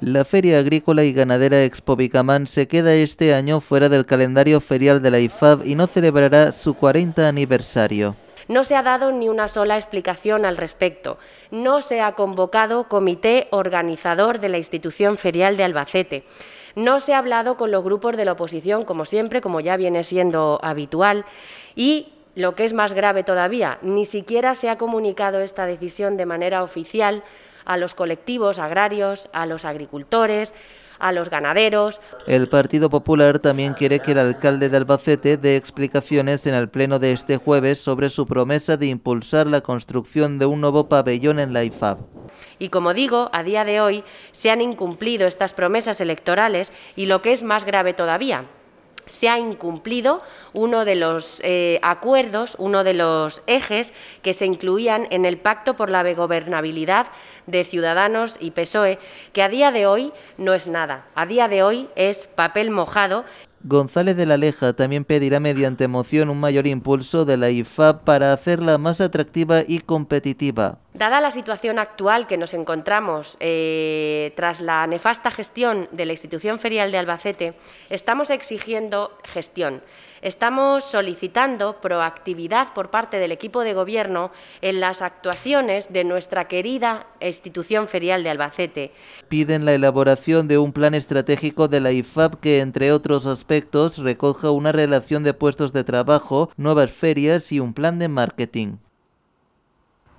La Feria Agrícola y Ganadera Expo Picamán se queda este año fuera del calendario ferial de la IFAB y no celebrará su 40 aniversario. No se ha dado ni una sola explicación al respecto. No se ha convocado comité organizador de la institución ferial de Albacete. No se ha hablado con los grupos de la oposición, como siempre, como ya viene siendo habitual. Y lo que es más grave todavía, ni siquiera se ha comunicado esta decisión de manera oficial a los colectivos agrarios, a los agricultores, a los ganaderos. El Partido Popular también quiere que el alcalde de Albacete dé explicaciones en el pleno de este jueves sobre su promesa de impulsar la construcción de un nuevo pabellón en la IFAB. Y como digo, a día de hoy se han incumplido estas promesas electorales y lo que es más grave todavía, se ha incumplido uno de los eh, acuerdos, uno de los ejes que se incluían en el Pacto por la Gobernabilidad de Ciudadanos y PSOE, que a día de hoy no es nada, a día de hoy es papel mojado. González de la Leja también pedirá mediante moción un mayor impulso de la IFA para hacerla más atractiva y competitiva. Dada la situación actual que nos encontramos eh, tras la nefasta gestión de la institución ferial de Albacete, estamos exigiendo gestión. Estamos solicitando proactividad por parte del equipo de gobierno en las actuaciones de nuestra querida institución ferial de Albacete. Piden la elaboración de un plan estratégico de la IFAB que, entre otros aspectos, recoja una relación de puestos de trabajo, nuevas ferias y un plan de marketing.